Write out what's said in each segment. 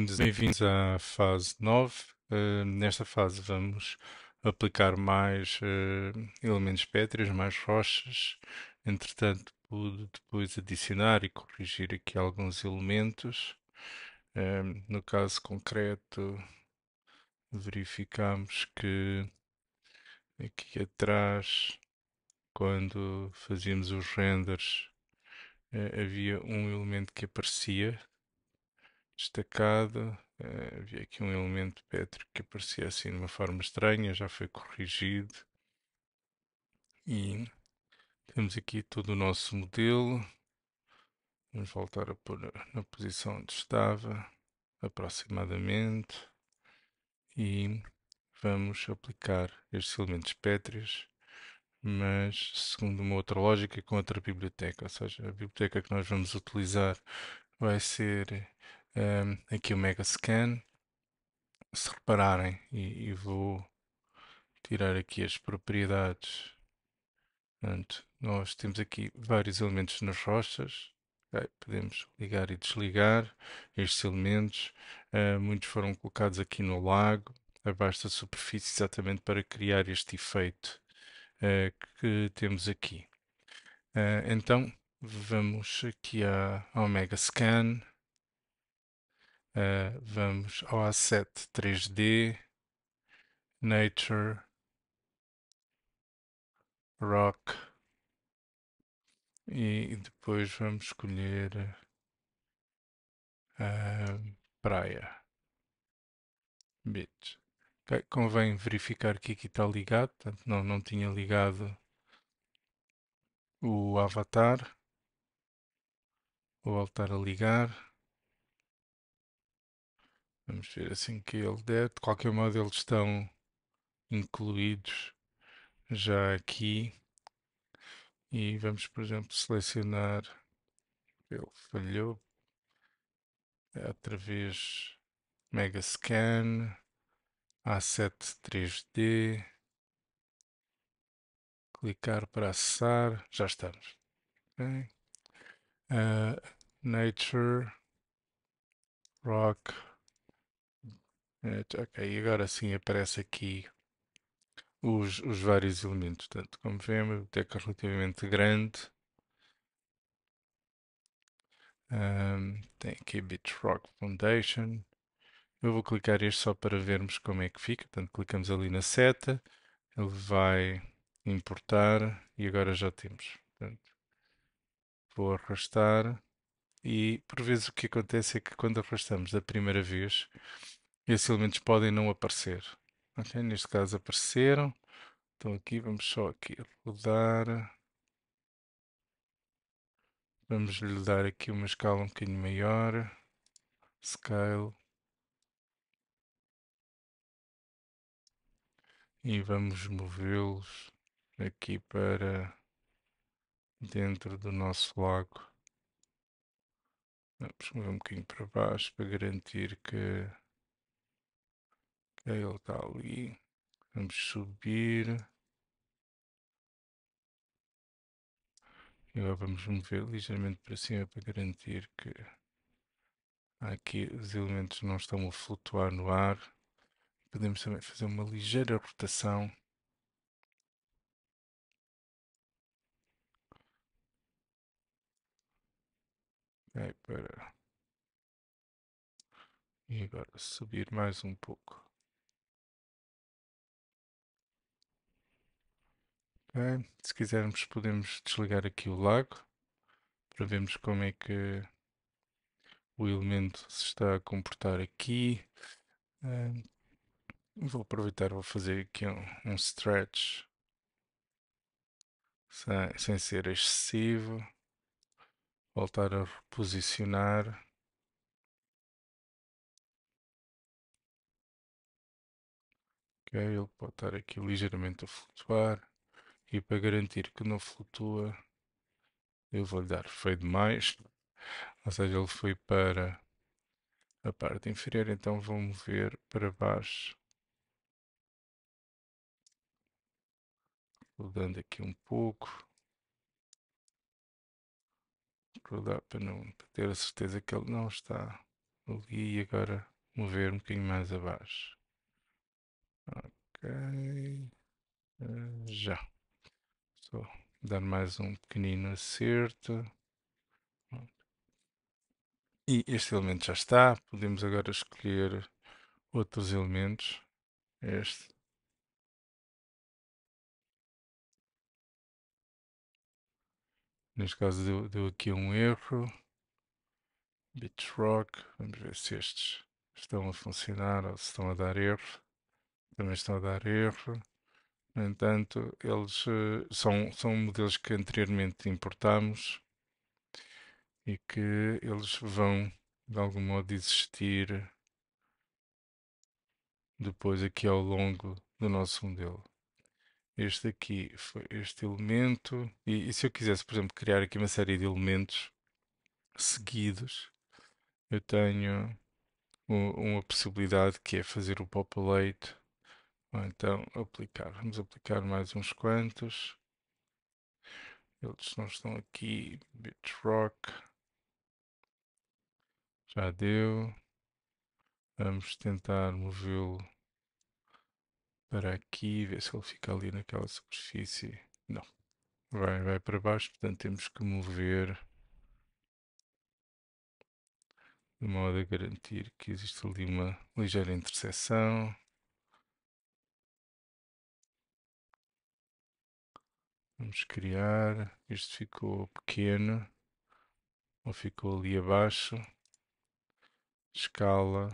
Bem-vindos à fase 9. Uh, eh, nesta fase vamos aplicar mais uh, elementos pétreos, mais rochas. Entretanto, pude depois adicionar e corrigir aqui alguns elementos. Uh, no caso concreto, verificamos que aqui atrás, quando fazíamos os renders, havia um elemento que aparecia destacado. Uh, eh, havia aqui um elemento pétreo que aparecia assim de uma forma estranha, já foi corrigido. E temos aqui todo o nosso modelo. Vamos voltar a pôr na posição onde estava, aproximadamente. E vamos aplicar estes elementos pétreos, mas segundo uma outra lógica com outra biblioteca. Ou seja, a biblioteca que nós vamos utilizar vai ser um, aqui o Mega Scan. Se repararem, e, e vou tirar aqui as propriedades. Portanto, nós temos aqui vários elementos nas rochas. Okay, podemos ligar e desligar estes elementos. Uh, muitos foram colocados aqui no lago, abaixo da superfície, exatamente para criar este efeito uh, que temos aqui. Uh, então, vamos aqui a, ao Mega Scan eh, vamos ao A7 3D, Nature, Rock e depois vamos escolher uh, Praia, Beach. Okay. Convém verificar que aqui está ligado, portanto não, não tinha ligado o avatar. Vou voltar a ligar. Vamos ver assim que ele der. De qualquer modo, eles estão incluídos já aqui. E vamos, por exemplo, selecionar. Ele falhou. É outra vez, Megascan, A7 3D. Clicar para acessar. Já estamos. Okay. Uh, nature, Rock, é, ok, agora sim aparece aqui os, os vários elementos. Portanto, como vemos, a biblioteca é relativamente grande. tem aqui Bitrock Foundation. Eu vou clicar este só para vermos como é que fica. Portanto, clicamos ali na seta, ele vai importar e agora já temos. Portanto, vou arrastar e por vezes o que acontece é que quando arrastamos da primeira vez, e esses elementos podem não aparecer. Okay? Neste caso apareceram. Então aqui vamos só aqui rodar. Vamos lhe dar aqui uma escala um bocadinho maior. Scale. E vamos movê-los aqui para dentro do nosso lago. Vamos mover um bocadinho para baixo para garantir que ele está ali. Vamos subir. E agora vamos mover ligeiramente para cima para garantir que aqui os elementos não estão a flutuar no ar. Podemos também fazer uma ligeira rotação. É para... E agora subir mais um pouco. Se quisermos podemos desligar aqui o lago para vermos como é que o elemento se está a comportar aqui. Ah, vou aproveitar, vou fazer aqui um, um stretch sem, sem ser excessivo. Voltar a reposicionar. ele pode estar aqui ligeiramente a flutuar. E para garantir que não flutua, eu vou-lhe dar fade mais. Ou seja, ele foi para a parte inferior, então vou mover para baixo. Rodando aqui um pouco. Rodar para, não, para ter a certeza que ele não está ali e agora mover um bocadinho mais abaixo. Ok. Eh, já. Vou dar mais um pequenino acerto. E este elemento já está. Podemos agora escolher outros elementos. Este. Neste caso deu, deu aqui um erro. Bitrock. Vamos ver se estes estão a funcionar ou se estão a dar erro. Também estão a dar erro. No entanto, eles eh, são, são modelos que anteriormente importámos e que eles vão, de algum modo, existir depois aqui ao longo do nosso modelo. Este aqui foi este elemento. E, e, se eu quisesse, por exemplo, criar aqui uma série de elementos seguidos, eu tenho uma possibilidade que é fazer o populate então aplicar. Vamos aplicar mais uns quantos. Eles não estão aqui. Bitrock. Já deu. Vamos tentar movê-lo para aqui, ver se ele fica ali naquela superfície. Não. Vai, vai para baixo, portanto temos que mover de modo a garantir que existe ali uma ligeira interseção. Vamos criar. Isto ficou pequeno. Ou ficou ali abaixo. Escala.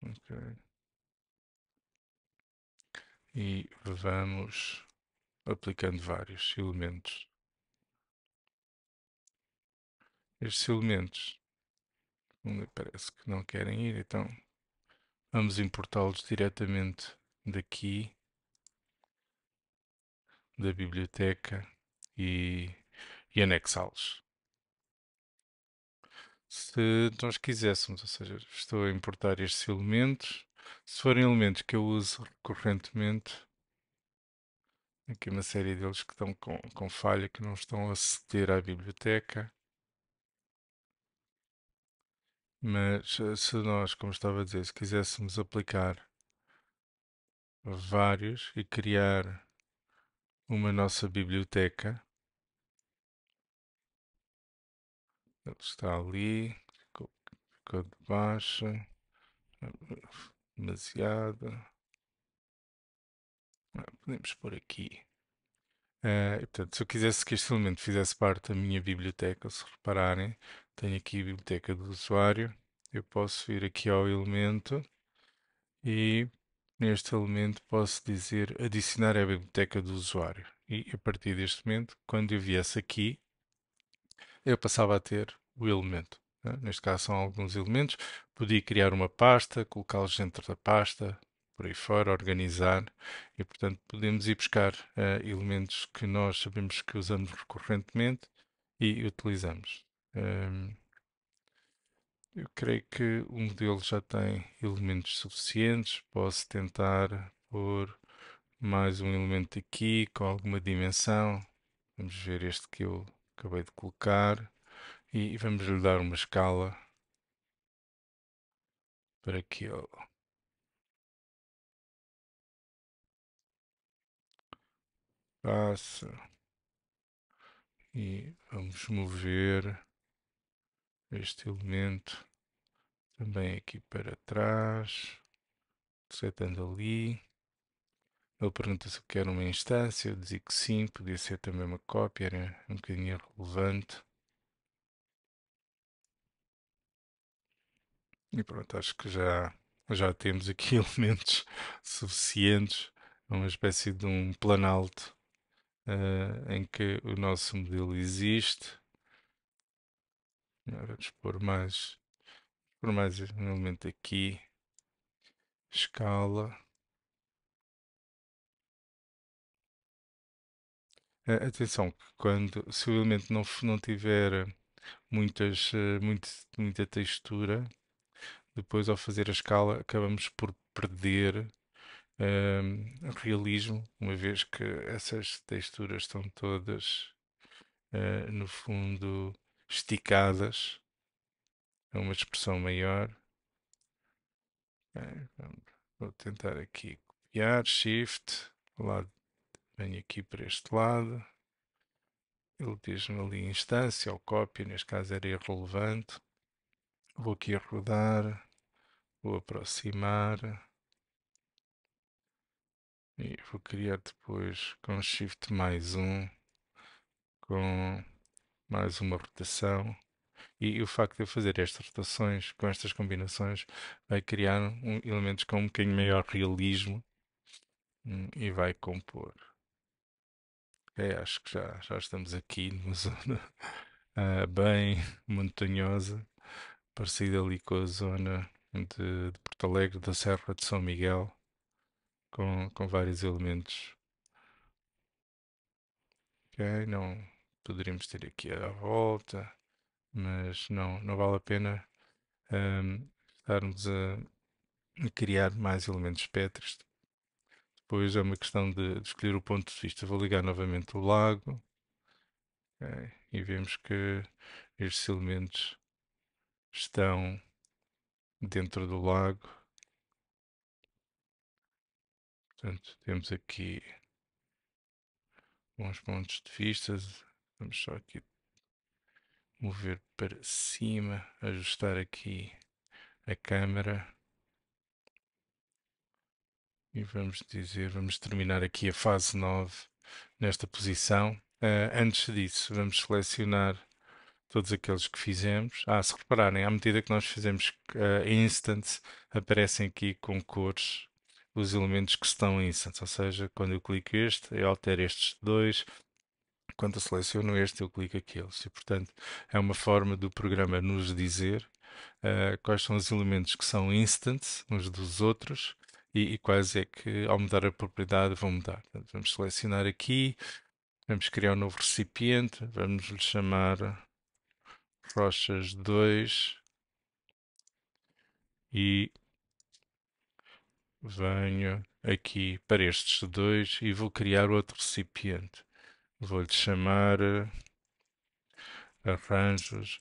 Ok. E vamos aplicando vários elementos. Estes elementos hum, parece que não querem ir, então vamos importá-los diretamente daqui da biblioteca e, e anexá-los. Se nós quiséssemos, ou seja, estou a importar estes elementos, se forem elementos que eu uso recorrentemente, aqui uma série deles que estão com, com falha, que não estão a aceder à biblioteca. Mas eh, se nós, como estava a dizer, se quiséssemos aplicar vários e criar uma nossa biblioteca. Ele está ali, ficou, ficou de baixa, demasiado. Ah, podemos pôr aqui. Uh, portanto, se eu quisesse que este elemento fizesse parte da minha biblioteca, se repararem, tenho aqui a biblioteca do usuário, eu posso vir aqui ao elemento e Neste elemento posso dizer adicionar à biblioteca do usuário. E a partir deste momento, quando eu viesse aqui, eu passava a ter o elemento. Né? Neste caso são alguns elementos. Podia criar uma pasta, colocá-los dentro da pasta, por aí fora, organizar. E, portanto, podemos ir buscar uh, elementos que nós sabemos que usamos recorrentemente e utilizamos. Um, ehm, eu creio que o modelo já tem elementos suficientes. Posso tentar pôr mais um elemento aqui com alguma dimensão. Vamos ver este que eu acabei de colocar. E vamos lhe dar uma escala para que ele passe. E vamos mover este elemento também aqui para trás, setando ali. Ele pergunta se eu quero uma instância, eu dizia que sim, podia ser também uma cópia, era um bocadinho irrelevante. E pronto, acho que já, já temos aqui elementos suficientes, é uma espécie de um planalto uh, em que o nosso modelo existe. Vamos pôr mais, por mais um elemento aqui. Escala. Atenção, quando, se o elemento não, não tiver muitas, eh, muito, muita textura, depois ao fazer a escala acabamos por perder um, ehm, realismo, uma vez que essas texturas estão todas, uh, no fundo, esticadas é uma expressão maior. Vou tentar aqui copiar, shift, lado, venho aqui para este lado. Ele diz-me ali instância ou cópia, neste caso era irrelevante. Vou aqui rodar, vou aproximar. E vou criar depois com shift mais um, com mais uma rotação. E, e, o facto de eu fazer estas rotações com estas combinações vai criar um, elementos com um bocadinho maior realismo hum, e vai compor. É, acho que já, já estamos aqui numa zona uh, bem montanhosa, parecida ali com a zona de, de, Porto Alegre, da Serra de São Miguel, com, com vários elementos. Ok, não, poderíamos ter aqui a volta, mas não, não vale a pena um, estarmos a, criar mais elementos pétreos. Depois é uma questão de, de, escolher o ponto de vista. Vou ligar novamente o lago okay, e vemos que estes elementos estão dentro do lago. Portanto, temos aqui bons pontos de vista Vamos só aqui mover para cima, ajustar aqui a câmera. E vamos dizer, vamos terminar aqui a fase 9 nesta posição. Uh, antes disso, vamos selecionar todos aqueles que fizemos. Ah, se repararem, à medida que nós fizemos uh, ah, aparecem aqui com cores os elementos que estão em instance. Ou seja, quando eu clico este, eu altero estes dois, quando eu seleciono este, eu clico aqueles. E, portanto, é uma forma do programa nos dizer uh, quais são os elementos que são instants uns dos outros e, e, quais é que, ao mudar a propriedade, vão mudar. Portanto, vamos selecionar aqui, vamos criar um novo recipiente, vamos lhe chamar rochas 2 e venho aqui para estes dois e vou criar outro recipiente. Vou-lhe chamar eh, arranjos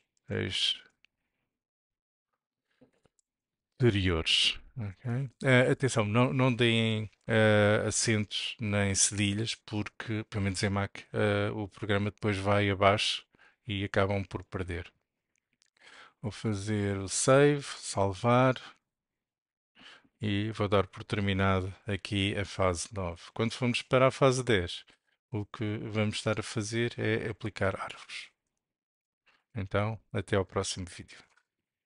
exteriores. Okay? Uh, atenção, não, não deem uh, eh, acentos nem cedilhas, porque, pelo menos em Mac, uh, o programa depois vai abaixo e acabam por perder. Vou fazer o save, salvar e vou dar por terminado aqui a fase 9. Quando formos para a fase 10, o que vamos estar a fazer é aplicar árvores. Então, até ao próximo vídeo.